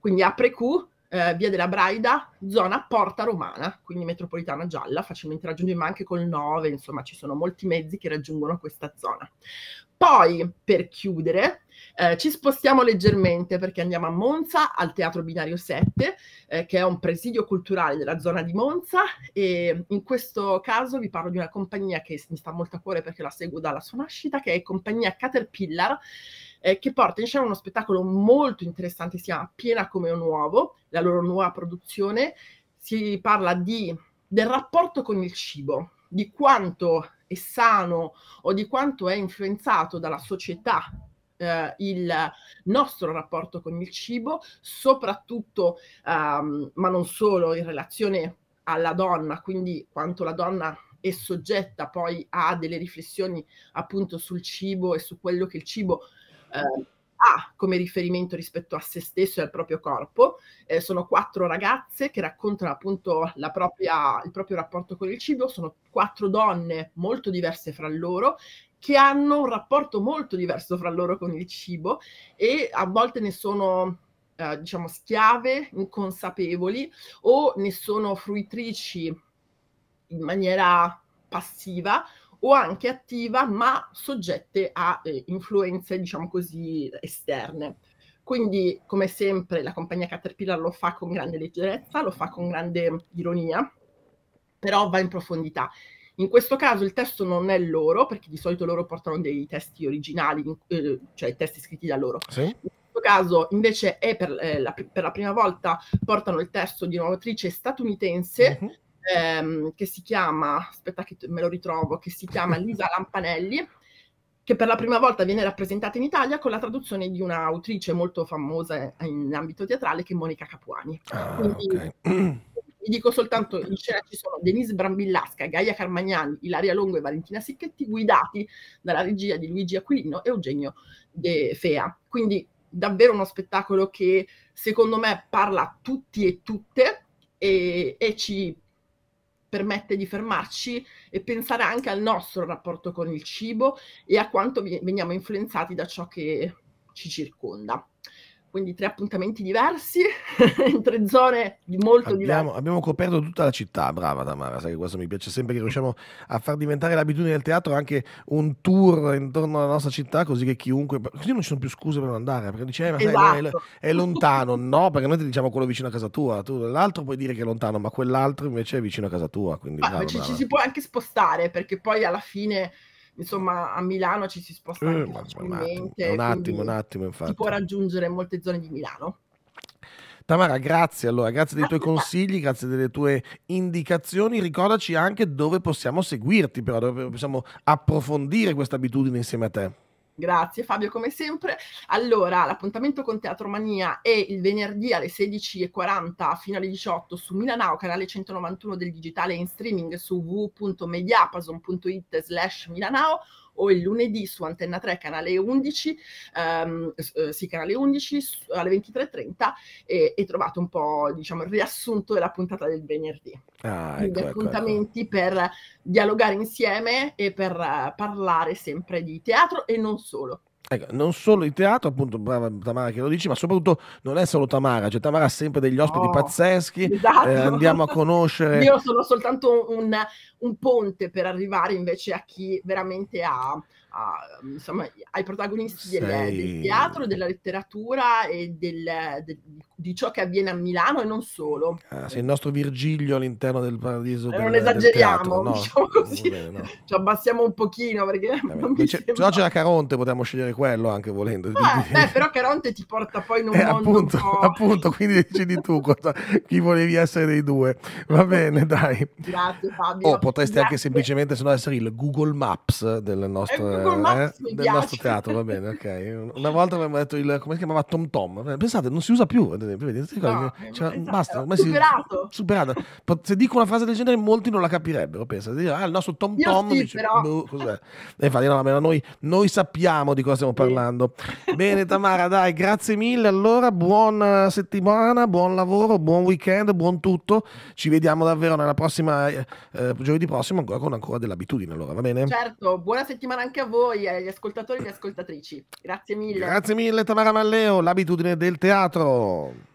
Speaker 2: quindi apre Q, eh, via della Braida, zona Porta Romana, quindi metropolitana gialla, facilmente raggiungibile anche col 9, insomma ci sono molti mezzi che raggiungono questa zona. Poi, per chiudere, eh, ci spostiamo leggermente perché andiamo a Monza, al Teatro Binario 7, eh, che è un presidio culturale della zona di Monza e in questo caso vi parlo di una compagnia che mi sta molto a cuore perché la seguo dalla sua nascita, che è Compagnia Caterpillar, eh, che porta in scena uno spettacolo molto interessante, si chiama Piena come un uovo, la loro nuova produzione, si parla di, del rapporto con il cibo, di quanto è sano o di quanto è influenzato dalla società eh, il nostro rapporto con il cibo, soprattutto, ehm, ma non solo, in relazione alla donna, quindi quanto la donna è soggetta poi a delle riflessioni appunto sul cibo e su quello che il cibo eh, ha come riferimento rispetto a se stesso e al proprio corpo. Eh, sono quattro ragazze che raccontano appunto propria, il proprio rapporto con il cibo, sono quattro donne molto diverse fra loro che hanno un rapporto molto diverso fra loro con il cibo e a volte ne sono eh, diciamo schiave, inconsapevoli o ne sono fruitrici in maniera passiva o anche attiva ma soggette a eh, influenze, diciamo così, esterne. Quindi, come sempre, la compagnia Caterpillar lo fa con grande leggerezza, lo fa con grande ironia, però va in profondità. In questo caso il testo non è loro, perché di solito loro portano dei testi originali, eh, cioè testi scritti da loro. Sì. In questo caso invece è per, eh, la, per la prima volta portano il testo di un'autrice statunitense. Mm-hmm ehm, che si chiama, aspetta che me lo ritrovo, che si chiama Lisa Lampanelli, che per la prima volta viene rappresentata in Italia con la traduzione di un'autrice molto famosa in ambito teatrale che è Monica Capuani. Ah, Quindi, okay. vi dico soltanto, in scena ci sono Denise Brambillasca, Gaia Carmagnani, Ilaria Longo e Valentina Sicchetti, guidati dalla regia di Luigi Aquilino e Eugenio De Fea. Quindi davvero uno spettacolo che secondo me parla a tutti e tutte e, e ci permette di fermarci e pensare anche al nostro rapporto con il cibo e a quanto veniamo influenzati da ciò che ci circonda quindi tre appuntamenti diversi in tre zone molto abbiamo,
Speaker 1: diverse. Abbiamo coperto tutta la città, brava Tamara, sai che questo mi piace sempre che riusciamo a far diventare l'abitudine del teatro anche un tour intorno alla nostra città così che chiunque, così non ci sono più scuse per non andare, perché dice eh, ma esatto. sai, è, è, lontano, no, perché noi ti diciamo quello vicino a casa tua, tu l'altro puoi dire che è lontano, ma quell'altro invece è vicino a casa tua, quindi ma brava, invece brava. ci si
Speaker 2: può anche spostare perché poi alla fine insomma a Milano ci si sposta eh, facilmente. Un attimo, un
Speaker 1: attimo, infatti. Si può
Speaker 2: raggiungere molte zone di Milano.
Speaker 1: Tamara, grazie allora, grazie dei tuoi consigli, grazie delle tue indicazioni. Ricordaci anche dove possiamo seguirti, però dove possiamo approfondire questa abitudine insieme a te.
Speaker 2: Grazie Fabio, come sempre. Allora, l'appuntamento con Teatro Mania è il venerdì alle 16.40 fino alle 18 su Milanao, canale 191 del digitale in streaming su www.mediapason.it slash Milanao o il lunedì su Antenna 3, canale 11, ehm, eh, sì, canale 11 alle 23.30 e, e, trovate un po' diciamo, il riassunto della puntata del venerdì.
Speaker 1: Ah, ecco, ecco, appuntamenti
Speaker 2: ecco. per dialogare insieme e per uh, parlare sempre di teatro e non solo.
Speaker 1: Ecco, non solo il teatro, appunto, brava Tamara che lo dici, ma soprattutto non è solo Tamara, cioè Tamara ha sempre degli ospiti oh, pazzeschi, eh, esatto. eh, andiamo a conoscere... Io
Speaker 2: sono soltanto un, un, ponte per arrivare invece a chi veramente ha a, insomma, ai protagonisti del, del, teatro, della letteratura e del, del, di ciò che avviene a Milano e non solo.
Speaker 1: Ah, sei il nostro Virgilio all'interno del paradiso. Eh, non del, esageriamo, teatro, no? diciamo
Speaker 2: così, bene, no. ci abbassiamo un pochino perché... Vabbè,
Speaker 1: c'è, sembra... c'era Caronte, potremmo scegliere quello anche volendo. Eh, beh,
Speaker 2: però Caronte ti porta poi in un eh, mondo... Appunto,
Speaker 1: appunto, quindi decidi tu cosa, chi volevi essere dei due. Va bene, dai.
Speaker 2: Grazie Fabio. O oh, potresti Grazie. anche semplicemente
Speaker 1: se no essere il Google Maps del nostro eh, eh, del nostro teatro, va bene, ok. Una volta abbiamo detto il come si chiamava Tom Tom. Eh, pensate, non si usa più, ad esempio, vedete, no, eh, cioè, basta, ormai superato. Si, superato. Se dico una frase del genere molti non la capirebbero, pensate, ah, il nostro Tom Io Tom sì, dice, boh, cos'è? E infatti no, noi, noi, sappiamo di cosa stiamo parlando. Sì. Bene, Tamara, dai, grazie mille. Allora, buona eh, settimana, buon lavoro, buon weekend, buon tutto. Ci vediamo davvero nella prossima eh, giovedì prossimo ancora con ancora dell'abitudine, allora, va bene?
Speaker 2: Certo, buona settimana anche a voi voi, agli eh, ascoltatori e alle ascoltatrici. Grazie mille. Grazie
Speaker 1: mille Tamara Malleo, l'abitudine del teatro.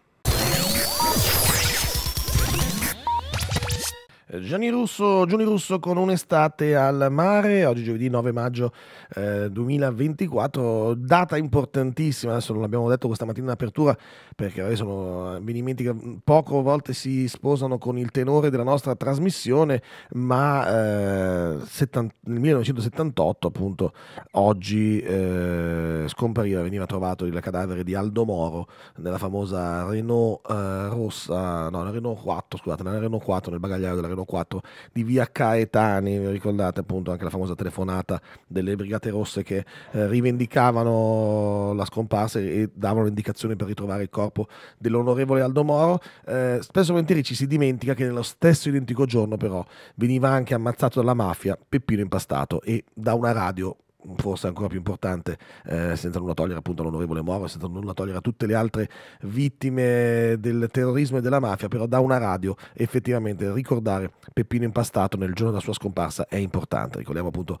Speaker 1: Gianni Russo, Gianni Russo, con un'estate al mare, oggi giovedì 9 maggio eh, 2024, data importantissima, adesso non l'abbiamo detto questa mattina in apertura perché sono avvenimenti che poco a volte si sposano con il tenore della nostra trasmissione, ma eh, setan- nel 1978 appunto oggi eh, scompariva, veniva trovato il cadavere di Aldo Moro nella famosa Renault eh, rossa, no, nella Renault 4, scusate, nella Renault 4 nel bagagliaio della Renault numero 4 di via Caetani, vi ricordate appunto anche la famosa telefonata delle Brigate Rosse che eh, rivendicavano la scomparsa e davano indicazioni per ritrovare il corpo dell'onorevole Aldo Moro. Eh, spesso e volentieri ci si dimentica che nello stesso identico giorno però veniva anche ammazzato dalla mafia Peppino Impastato e da una radio forse ancora più importante, eh, senza nulla togliere appunto all'onorevole Moro, senza nulla togliere a tutte le altre vittime del terrorismo e della mafia, però da una radio effettivamente ricordare Peppino Impastato nel giorno della sua scomparsa è importante. Ricordiamo appunto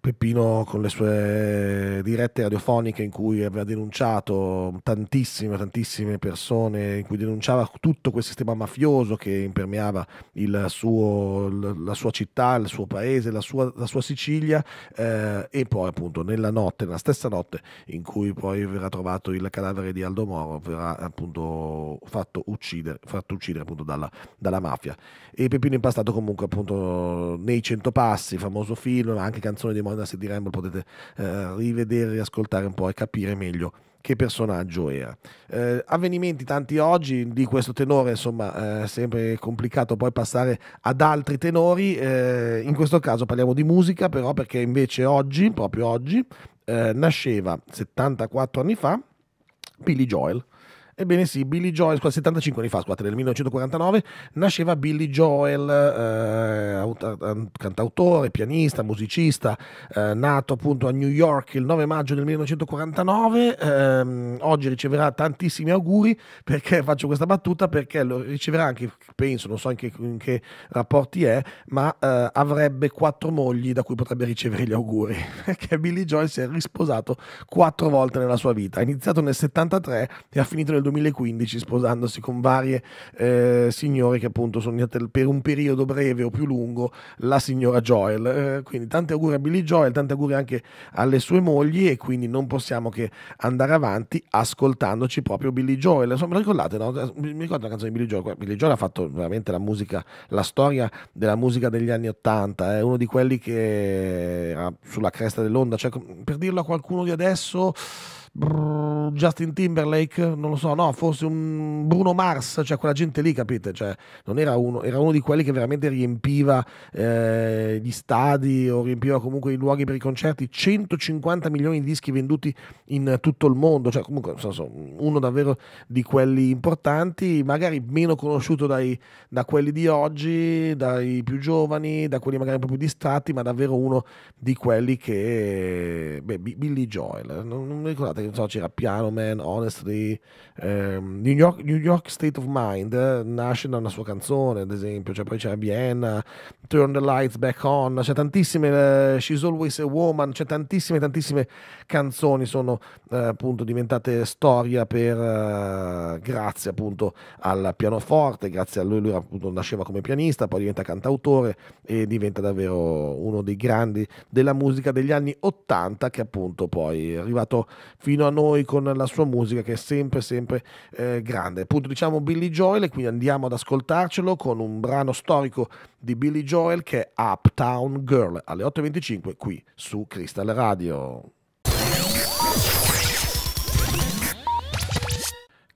Speaker 1: Peppino con le sue dirette radiofoniche in cui aveva denunciato tantissime, tantissime persone, in cui denunciava tutto quel sistema mafioso che impermeava suo, la sua città, il suo paese, la sua, la sua Sicilia eh, e poi appunto nella notte, nella stessa notte in cui poi verrà trovato il cadavere di Aldo Moro, verrà appunto fatto uccidere, fatto uccidere appunto dalla, dalla mafia. E Peppino impastato comunque appunto nei Cento Passi, famoso film, anche canzone di Moro andassi di Rumble potete eh, rivedere, riascoltare un po' e capire meglio che personaggio era. Eh, avvenimenti tanti oggi di questo tenore, insomma, eh, sempre complicato poi passare ad altri tenori. Eh, in questo caso parliamo di musica, però, perché invece oggi, proprio oggi, eh, nasceva 74 anni fa Billy Joel Ebbene sì, Billy Joel, 75 anni fa, scusate, nel 1949 nasceva Billy Joel, eh, cantautore, pianista, musicista, eh, nato appunto a New York il 9 maggio del 1949. Ehm, oggi riceverà tantissimi auguri perché faccio questa battuta perché lo riceverà anche, penso, non so anche in che rapporti è, ma eh, avrebbe quattro mogli da cui potrebbe ricevere gli auguri. Perché Billy Joel si è risposato quattro volte nella sua vita. Ha iniziato nel 73 e ha finito nel 2000. 2015 sposandosi con varie eh, signore che appunto sono nate per un periodo breve o più lungo la signora Joel. Eh, quindi tanti auguri a Billy Joel, tanti auguri anche alle sue mogli e quindi non possiamo che andare avanti ascoltandoci proprio Billy Joel. Insomma, ricordate, no? Eh, mi ricordo la canzone di Billy Joel. Billy Joel ha fatto veramente la musica, la storia della musica degli anni Ottanta, è uno di quelli che era sulla cresta dell'onda, cioè per dirlo a qualcuno di adesso Justin Timberlake, non lo so, no, forse un Bruno Mars, cioè quella gente lì, capite? Cioè, non era uno, era uno di quelli che veramente riempiva eh, gli stadi o riempiva comunque i luoghi per i concerti, 150 milioni di dischi venduti in tutto il mondo, cioè comunque senso, uno davvero di quelli importanti, magari meno conosciuto dai, da quelli di oggi, dai più giovani, da quelli magari un po' più distratti, ma davvero uno di quelli che... Beh, Billy Joel, non, non ricordate? che so, c'era Piano Man, Honestly, ehm, New, York, New, York, State of Mind eh, nasce da una sua canzone, ad esempio, cioè, poi c'era Vienna, Turn the Lights Back On, c'è tantissime, eh, She's Always a Woman, c'è tantissime, tantissime canzoni sono eh, appunto diventate storia per, eh, grazie appunto al pianoforte, grazie a lui, lui appunto nasceva come pianista, poi diventa cantautore e diventa davvero uno dei grandi della musica degli anni 80 che appunto poi è arrivato fino fino a noi con la sua musica che è sempre sempre eh, grande. Appunto diciamo Billy Joel e quindi andiamo ad ascoltarcelo con un brano storico di Billy Joel che è Uptown Girl alle 8.25 qui su Crystal Radio.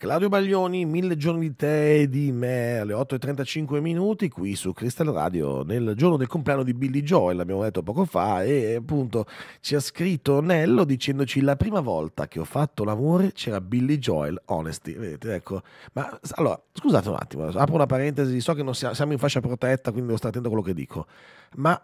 Speaker 1: Claudio Baglioni, Mille giorni di te e di me alle 8.35 minuti qui su Crystal Radio nel giorno del compleanno di Billy Joel, l'abbiamo detto poco fa, e appunto ci ha scritto Nello dicendoci la prima volta che ho fatto l'amore c'era Billy Joel, honesty, vedete, ecco. Ma allora, scusate un attimo, apro una parentesi, so che non siamo, siamo in fascia protetta, quindi devo stare attento a quello che dico, ma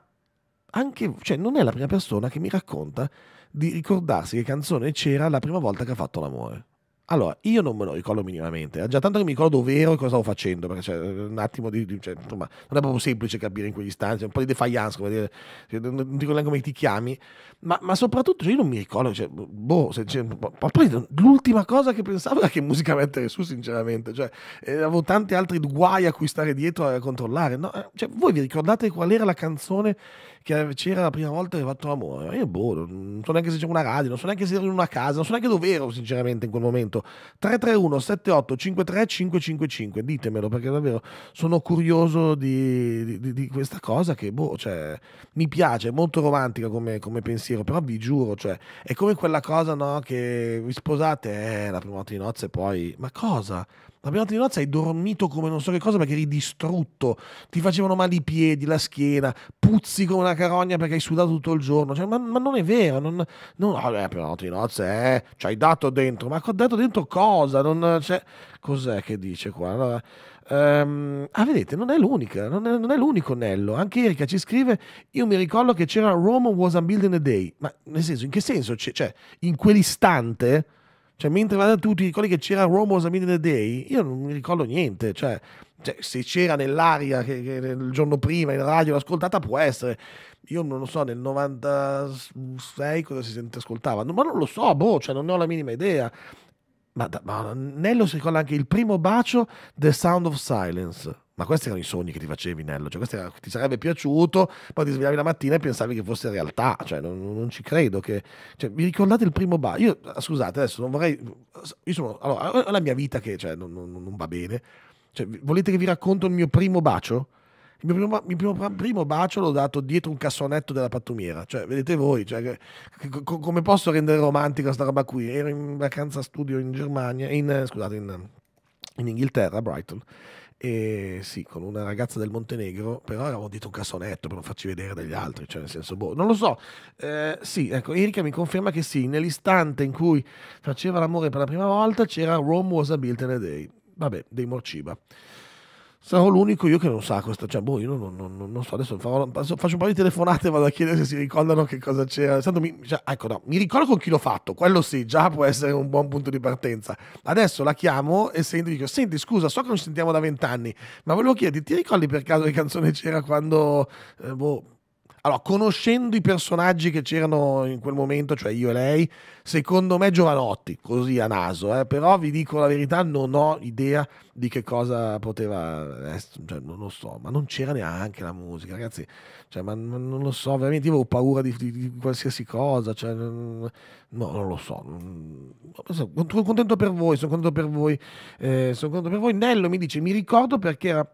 Speaker 1: anche, cioè non è la prima persona che mi racconta di ricordarsi che canzone c'era la prima volta che ha fatto l'amore. Allora, io non me lo ricordo minimamente, eh. già tanto che mi ricordo dove ero e cosa stavo facendo, perché c'è un attimo di... di cioè, insomma, non è proprio semplice capire in quegli stanzi, un po' di defiance, come dire, cioè, non dico neanche come ti chiami, ma, ma soprattutto cioè, io non mi ricordo, cioè, boh, se, cioè, poi l'ultima cosa che pensavo era che musica mettere su, sinceramente, cioè, eh, avevo tanti altri guai a cui stare dietro e controllare, no? Eh, cioè, voi vi ricordate qual era la canzone che c'era la prima volta che ho fatto l'amore. io boh, non so neanche se c'era una radio, non so neanche se ero in una casa, non so neanche dove ero sinceramente in quel momento. 331 78 53 555, ditemelo perché davvero sono curioso di, di, di questa cosa che boh, cioè, mi piace, è molto romantica come, come pensiero, però vi giuro, cioè, è come quella cosa no, che vi sposate eh, la prima volta di nozze e poi... Ma cosa? La prima notte di nozze hai dormito come non so che cosa perché eri distrutto, ti facevano male i piedi, la schiena, puzzi come una carogna perché hai sudato tutto il giorno. Cioè, ma, ma, non è vero, non, non, oh, la prima notte di nozze, eh, ci hai dato dentro, ma ho dato dentro cosa? Non, cioè, cos'è che dice qua? Allora, Um, ah, vedete, non è l'unica, non è, non è, l'unico Nello. Anche Erika ci scrive: Io mi ricordo che c'era Rome wasn't building a day. Ma nel senso, in che senso? C- cioè, cioè, in quell'istante cioè, mentre vado a tutti quelli che c'era a Romo's a Midnight Day, io non mi ricordo niente. Cioè, cioè se c'era nell'aria che, che, il giorno prima in radio l'ascoltata, può essere. Io non lo so, nel 96 cosa si sente ascoltava, ma non lo so, boh, cioè, non ne ho la minima idea. Ma, ma Nello si ricorda anche il primo bacio The Sound of Silence ma questi erano i sogni che ti facevi, Nello. Cioè, era, ti sarebbe piaciuto, poi ti svegliavi la mattina e pensavi che fosse realtà. Cioè, non, non ci credo. Che, cioè, vi ricordate il primo bar? Io, ah, scusate, adesso non vorrei. Io sono. Allora, la mia vita che cioè, non, non, non va bene. Cioè, volete che vi racconto il mio primo bacio? Il mio primo, il mio primo bacio l'ho dato dietro un cassonetto della pattumiera. Cioè, vedete voi, cioè, che, che, come posso rendere romantica questa roba qui? Ero in vacanza studio in Germania, in, scusate, in, in Inghilterra, a Brighton e sì, con una ragazza del Montenegro, però avevo detto un cassonetto per non farci vedere dagli altri, cioè nel senso, boh, non lo so. Eh, sì, ecco, Erika mi conferma che sì, nell'istante in cui faceva l'amore per la prima volta c'era Rome was a built in a day, vabbè, dei Morciba. Sarò l'unico io che non sa questo, cioè, boh, io non, non, non so, adesso farò, faccio un paio di telefonate e vado a chiedere se si ricordano che cosa c'era. Sento, mi, cioè, ecco, no, mi ricordo con chi l'ho fatto, quello sì, già può essere un buon punto di partenza. Adesso la chiamo e sento, dico, senti, scusa, so che non ci sentiamo da vent'anni, ma volevo chiederti, ti ricordi per caso che canzone c'era quando, eh, boh, allora, conoscendo i personaggi che c'erano in quel momento, cioè io e lei, secondo me Giovanotti, così a naso, eh, però vi dico la verità, non ho idea di che cosa poteva essere, cioè, non lo so, ma non c'era neanche la musica, ragazzi, cioè, ma non lo so, veramente io avevo paura di, di, di qualsiasi cosa, cioè, no, non lo so, sono contento per voi, sono contento per voi, eh, sono contento per voi. Nello mi dice, mi ricordo perché era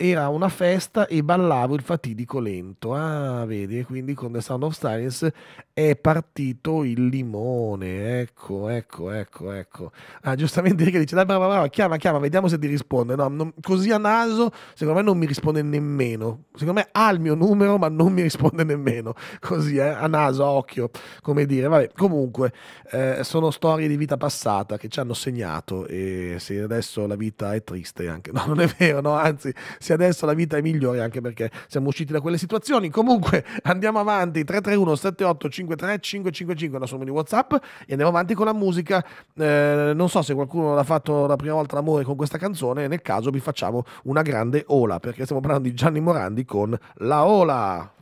Speaker 1: era una festa e ballavo il fatidico lento. Ah, vedi, quindi con The Sound of Silence è partito il limone. Ecco, ecco, ecco, ecco. Ah, giustamente che dice, dai, brava, brava, chiama, chiama, vediamo se ti risponde. No, non, così a naso, secondo me non mi risponde nemmeno. Secondo me ha il mio numero, ma non mi risponde nemmeno. Così, eh, a naso, a occhio, come dire. Vabbè, comunque, eh, sono storie di vita passata che ci hanno segnato e se adesso la vita è triste anche. No, non è vero, no, anzi se adesso la vita è migliore, anche perché siamo usciti da quelle situazioni. Comunque andiamo avanti, 331 78 53 555 la somma di Whatsapp e andiamo avanti con la musica. Eh, non so se qualcuno l'ha fatto la prima volta l'amore con questa canzone, nel caso vi facciamo una grande ola, perché stiamo parlando di Gianni Morandi con La Ola.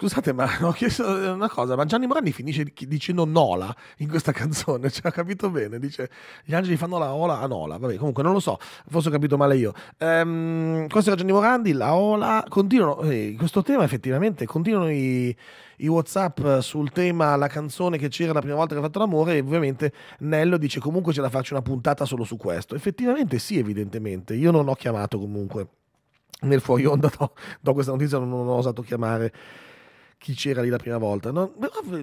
Speaker 1: Scusate, ma ho chiesto una cosa, ma Gianni Morandi finisce dicendo Nola in questa canzone, cioè ho capito bene, dice gli angeli fanno la ola a Nola, vabbè comunque non lo so, forse ho capito male io. Ehm, questo era Gianni Morandi, la ola, continuano, eh, questo tema effettivamente, continuano i, i Whatsapp sul tema la canzone che c'era la prima volta che ha fatto l'amore e ovviamente Nello dice comunque ce la faccio una puntata solo su questo. Effettivamente sì, evidentemente, io non ho chiamato comunque nel fuori onda do, do questa notizia non ho osato chiamare chi c'era lì la prima volta. Non,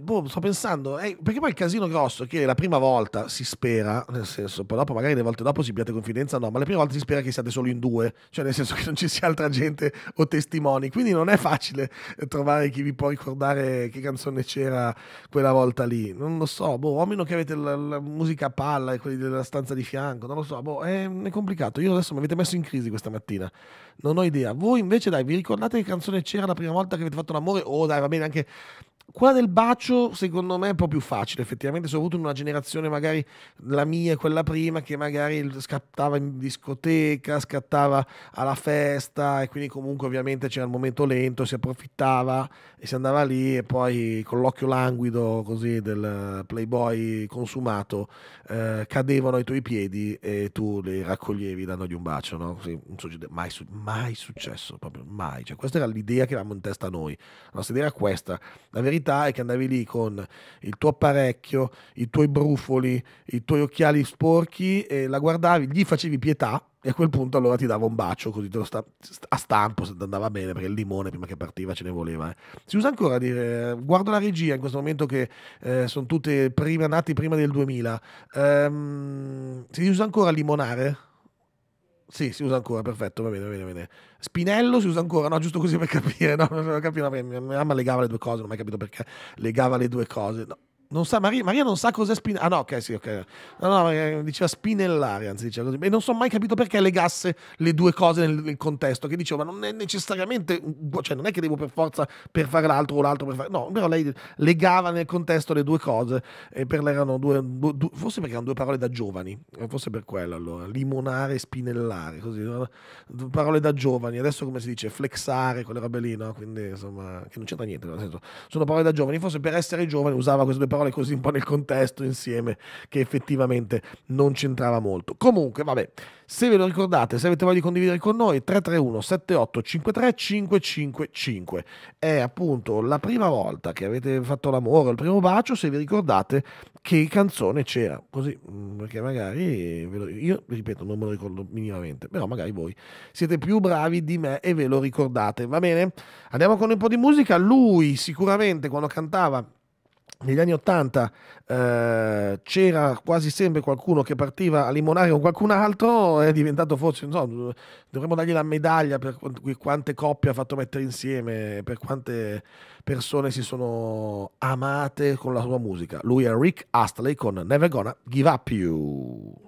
Speaker 1: boh, sto pensando, eh, perché poi il casino grosso è che la prima volta si spera, nel senso, poi dopo magari le volte dopo si piate confidenza, no, ma la prima volta si spera che siate solo in due, cioè nel senso che non ci sia altra gente o testimoni, quindi non è facile eh, trovare chi vi può ricordare che canzone c'era quella volta lì. Non lo so, boh, o meno che avete la, la, musica a palla e quelli della stanza di fianco, non lo so, boh, è, è complicato. Io adesso mi avete messo in crisi questa mattina non ho idea. Voi invece dai, vi ricordate che canzone c'era la prima volta che avete fatto l'amore? O oh, dai, va bene anche Qua del bacio, secondo me, è un po' più facile, effettivamente, soprattutto in una generazione magari la mia e quella prima, che magari scattava in discoteca, scattava alla festa, e quindi comunque ovviamente c'era il momento lento, si approfittava e si andava lì e poi con l'occhio languido così del playboy consumato eh, cadevano ai tuoi piedi e tu li raccoglievi dandogli un bacio, no? Sì, non succede mai, mai successo, proprio mai. Cioè, questa era l'idea che avevamo in testa noi. La nostra idea era questa. La verità verità è che andavi lì con il tuo apparecchio, i tuoi brufoli, i tuoi occhiali sporchi e la guardavi, gli facevi pietà e a quel punto allora ti dava un bacio così te lo sta, a stampo se andava bene perché il limone prima che partiva ce ne voleva eh. si usa ancora a dire guardo la regia in questo momento che eh, sono tutte prima, nati prima del 2000 ehm, si usa ancora limonare sì, si usa ancora, perfetto, va bene, va bene, va bene. Spinello si usa ancora, no, giusto così per capire, no, non capire, mia mamma legava le due cose, non ho mai capito perché legava le due cose, no. Non sa, Maria, Maria, non sa cos'è spinellare. Ah, no, ok, sì, ok. No, no, eh, diceva spinellare, anzi, diceva così. E non so mai capito perché legasse le due cose nel, nel contesto. Che diceva, non è necessariamente. Cioè, non è che devo per forza per fare l'altro o l'altro per fare. No, però lei legava nel contesto le due cose. E per lei erano due. due, due forse perché erano due parole da giovani. Eh, forse per quello allora. Limonare e spinellare. Così, parole da giovani. Adesso come si dice? Flexare, quelle robe lì, no? Quindi, insomma, che non c'entra niente. Nel senso, sono parole da giovani. Forse per essere giovane usava queste due parole parole così un po' nel contesto insieme che effettivamente non c'entrava molto. Comunque, vabbè, se ve lo ricordate, se avete voglia di condividere con noi, 331 78 53 555 è appunto la prima volta che avete fatto l'amore, il primo bacio, se vi ricordate che canzone c'era, così, mm, perché magari, io ripeto, non me lo ricordo minimamente, però magari voi siete più bravi di me e ve lo ricordate, va bene? Andiamo con un po' di musica, lui sicuramente quando cantava negli anni 80 eh, c'era quasi sempre qualcuno che partiva a limonare con qualcun altro, è diventato forse, no, dovremmo dargli la medaglia per quante coppie ha fatto mettere insieme, per quante persone si sono amate con la sua musica. Lui è Rick Astley con Never Gonna Give Up You.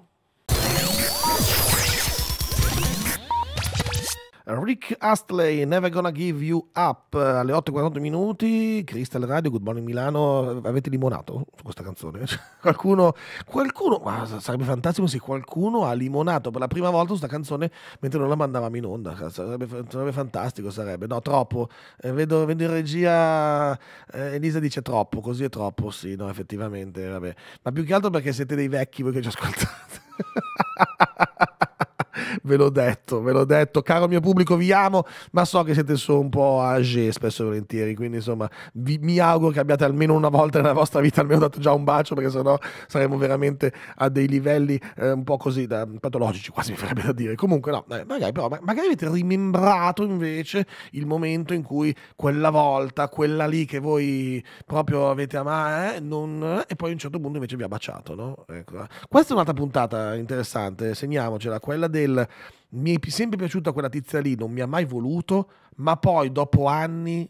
Speaker 1: Rick Astley, Never Gonna Give You Up, alle 8.40 minuti, Crystal Radio, Good Morning Milano, avete limonato su questa canzone? qualcuno, qualcuno, ma sarebbe fantastico se qualcuno ha limonato per la prima volta questa canzone mentre non la mandavamo in onda, sarebbe, sarebbe fantastico, sarebbe, no, troppo, eh, vedo, vedo, in regia, eh, Elisa dice troppo, così è troppo, sì, no, effettivamente, vabbè, ma più che altro perché siete dei vecchi voi che ci ascoltate. ve l'ho detto, ve l'ho detto, caro mio pubblico, vi amo, ma so che siete su un po' age spesso e volentieri, quindi insomma vi, mi auguro che abbiate almeno una volta nella vostra vita almeno dato già un bacio, perché sennò saremo veramente a dei livelli eh, un po' così da, patologici, quasi mi farebbe da dire. Comunque no, magari, però, magari avete rimembrato invece il momento in cui quella volta, quella lì che voi proprio avete amato, eh, non, eh, e poi a un certo punto invece vi ha baciato, no? Ecco. Questa è un'altra puntata interessante, segniamocela, quella del del mi è sempre piaciuta quella tizia lì, non mi ha mai voluto, ma poi dopo anni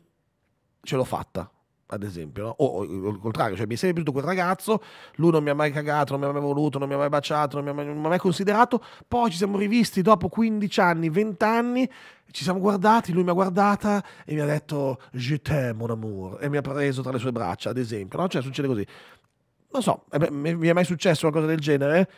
Speaker 1: ce l'ho fatta, ad esempio, no? o, o, il contrario, cioè mi è sempre piaciuto quel ragazzo, lui non mi ha mai cagato, non mi ha mai voluto, non mi ha mai baciato, non mi ha mai, non mi ha mai considerato, poi ci siamo rivisti dopo 15 anni, 20 anni, ci siamo guardati, lui mi ha guardata e mi ha detto je t'aime mon amour e mi ha preso tra le sue braccia, ad esempio, no? cioè succede così. Non so, eh mi è mai successo una cosa del genere?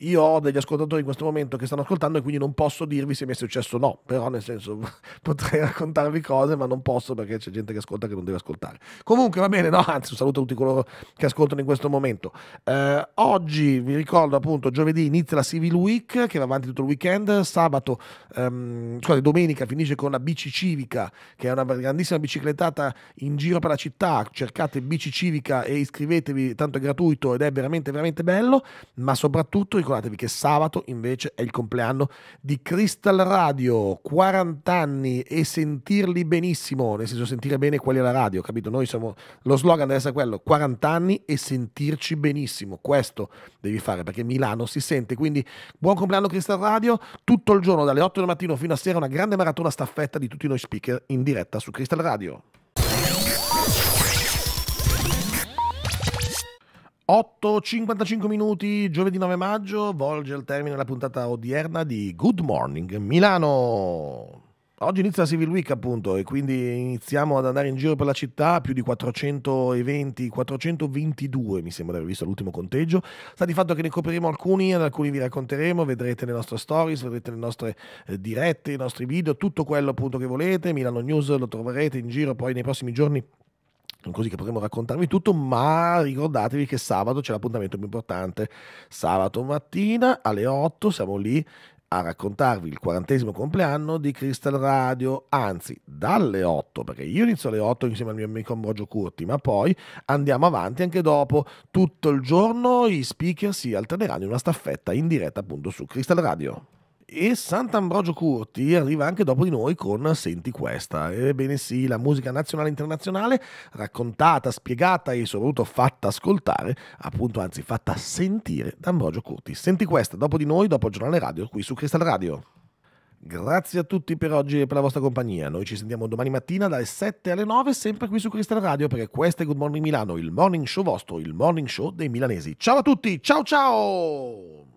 Speaker 1: io ho degli ascoltatori in questo momento che stanno ascoltando e quindi non posso dirvi se mi è successo o no, però nel senso potrei raccontarvi cose ma non posso perché c'è gente che ascolta che non deve ascoltare. Comunque va bene, no, anzi un saluto a tutti coloro che ascoltano in questo momento. Eh, oggi vi ricordo appunto giovedì inizia la Civil Week che va avanti tutto il weekend, sabato, ehm, scusate, domenica finisce con la bici civica che è una grandissima biciclettata in giro per la città, cercate bici civica e iscrivetevi, tanto è gratuito ed è veramente veramente bello, ma soprattutto ricordatevi che sabato invece è il compleanno di Crystal Radio, 40 anni e sentirli benissimo, nel senso sentire bene quelli alla radio, capito? Noi siamo, lo slogan deve essere quello, 40 anni e sentirci benissimo, questo devi fare perché Milano si sente, quindi buon compleanno Crystal Radio, tutto il giorno dalle 8 del mattino fino a sera una grande maratona staffetta di tutti noi speaker in diretta su Crystal Radio. 8.55 minuti, giovedì 9 maggio, volge al termine la puntata odierna di Good Morning Milano. Oggi inizia la Civil Week appunto e quindi iniziamo ad andare in giro per la città, più di 400 eventi, 422 mi sembra di aver visto l'ultimo conteggio, sta di fatto che ne copriremo alcuni, ad alcuni vi racconteremo, vedrete le nostre stories, vedrete le nostre eh, dirette, i nostri video, tutto quello appunto che volete, Milano News lo troverete in giro poi nei prossimi giorni così che potremo raccontarvi tutto, ma ricordatevi che sabato c'è l'appuntamento più importante. Sabato mattina alle 8 siamo lì a raccontarvi il quarantesimo compleanno di Crystal Radio, anzi dalle 8, perché io inizio alle 8 insieme al mio amico Ambrogio Curti, ma poi andiamo avanti anche dopo, tutto il giorno i speaker si alterneranno in una staffetta in diretta appunto su Crystal Radio e Sant'Ambrogio Curti arriva anche dopo di noi con Senti questa. Ebbene sì, la musica nazionale e internazionale raccontata, spiegata e soprattutto fatta ascoltare, appunto anzi fatta sentire da Ambrogio Curti. Senti questa, dopo di noi, dopo il giornale radio, qui su Cristal Radio. Grazie a tutti per oggi e per la vostra compagnia. Noi ci sentiamo domani mattina dalle 7 alle 9, sempre qui su Cristal Radio, perché questo è Good Morning Milano, il morning show vostro, il morning show dei milanesi. Ciao a tutti, ciao ciao!